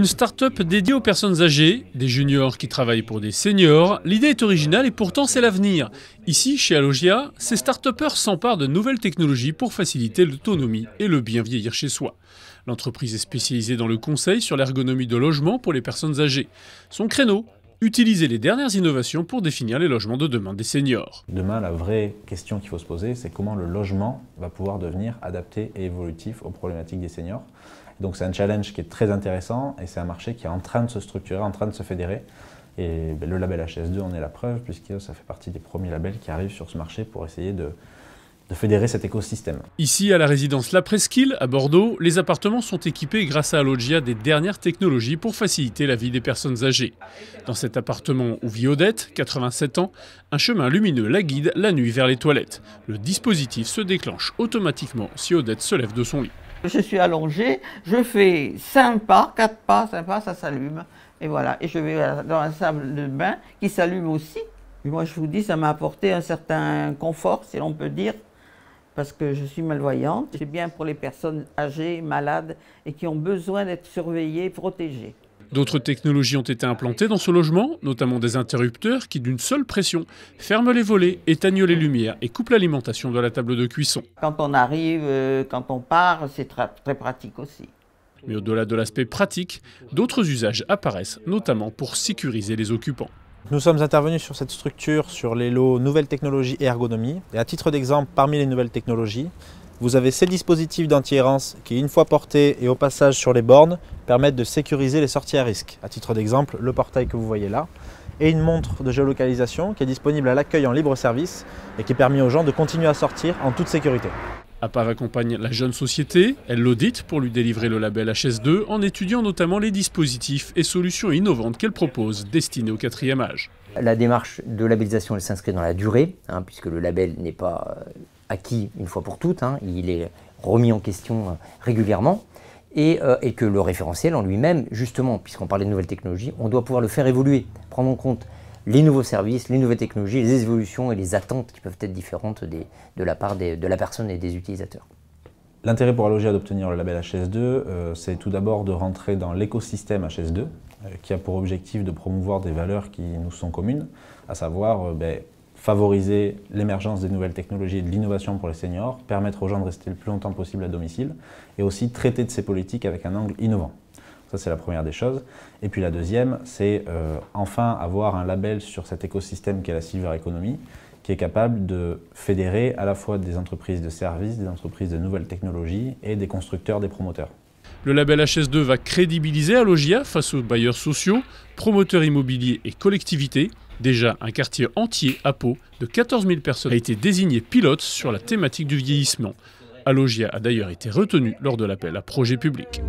une start-up dédiée aux personnes âgées, des juniors qui travaillent pour des seniors. L'idée est originale et pourtant c'est l'avenir. Ici, chez Allogia, ces start-upers s'emparent de nouvelles technologies pour faciliter l'autonomie et le bien vieillir chez soi. L'entreprise est spécialisée dans le conseil sur l'ergonomie de logement pour les personnes âgées. Son créneau, utiliser les dernières innovations pour définir les logements de demain des seniors. Demain, la vraie question qu'il faut se poser, c'est comment le logement va pouvoir devenir adapté et évolutif aux problématiques des seniors. Donc c'est un challenge qui est très intéressant et c'est un marché qui est en train de se structurer, en train de se fédérer. Et ben, le label HS2 en est la preuve puisque ça fait partie des premiers labels qui arrivent sur ce marché pour essayer de, de fédérer cet écosystème. Ici, à la résidence La Presqu'île, à Bordeaux, les appartements sont équipés grâce à Alogia des dernières technologies pour faciliter la vie des personnes âgées. Dans cet appartement où vit Odette, 87 ans, un chemin lumineux la guide la nuit vers les toilettes. Le dispositif se déclenche automatiquement si Odette se lève de son lit. Je suis allongée, je fais 5 pas, 4 pas, 5 pas, ça s'allume. Et voilà, et je vais dans la salle de bain qui s'allume aussi. moi, je vous dis, ça m'a apporté un certain confort, si l'on peut dire parce que je suis malvoyante. C'est bien pour les personnes âgées, malades et qui ont besoin d'être surveillées, protégées. D'autres technologies ont été implantées dans ce logement, notamment des interrupteurs qui, d'une seule pression, ferment les volets, éteignent les lumières et coupent l'alimentation de la table de cuisson. Quand on arrive, euh, quand on part, c'est très pratique aussi. Mais au-delà de l'aspect pratique, d'autres usages apparaissent, notamment pour sécuriser les occupants. Nous sommes intervenus sur cette structure sur les lots nouvelles technologies et ergonomie. Et à titre d'exemple, parmi les nouvelles technologies, vous avez ces dispositifs d'anti-errance qui, une fois portés et au passage sur les bornes, permettent de sécuriser les sorties à risque. À titre d'exemple, le portail que vous voyez là et une montre de géolocalisation qui est disponible à l'accueil en libre service et qui permet aux gens de continuer à sortir en toute sécurité part accompagne la jeune société, elle l'audite pour lui délivrer le label HS2 en étudiant notamment les dispositifs et solutions innovantes qu'elle propose destinées au quatrième âge. La démarche de labellisation elle s'inscrit dans la durée, hein, puisque le label n'est pas euh, acquis une fois pour toutes, hein. il est remis en question euh, régulièrement. Et, euh, et, que le référentiel en lui-même, justement, puisqu'on parlait de nouvelles technologies, on doit pouvoir le faire évoluer, prendre en compte les nouveaux services, les nouvelles technologies, les évolutions et les attentes qui peuvent être différentes de la part de la personne et des utilisateurs. L'intérêt pour Allogia d'obtenir le label HS2, euh, c'est tout d'abord de rentrer dans l'écosystème HS2, euh, qui a pour objectif de promouvoir des valeurs qui nous sont communes, à savoir euh, ben, favoriser l'émergence des nouvelles technologies et de l'innovation pour les seniors, permettre aux gens de rester le plus longtemps possible à domicile, et aussi traiter de ces politiques avec un angle innovant. Ça, c'est la première des choses. Et puis la deuxième, c'est euh, enfin avoir un label sur cet écosystème qu'est la silver economy, qui est capable de fédérer à la fois des entreprises de services, des entreprises de nouvelles technologies et des constructeurs, des promoteurs. Le label HS2 va crédibiliser Alogia face aux bailleurs sociaux, promoteurs immobiliers et collectivités. Déjà, un quartier entier à Pau de 14 000 personnes a été désigné pilote sur la thématique du vieillissement. Alogia a d'ailleurs été retenu lors de l'appel à projet public.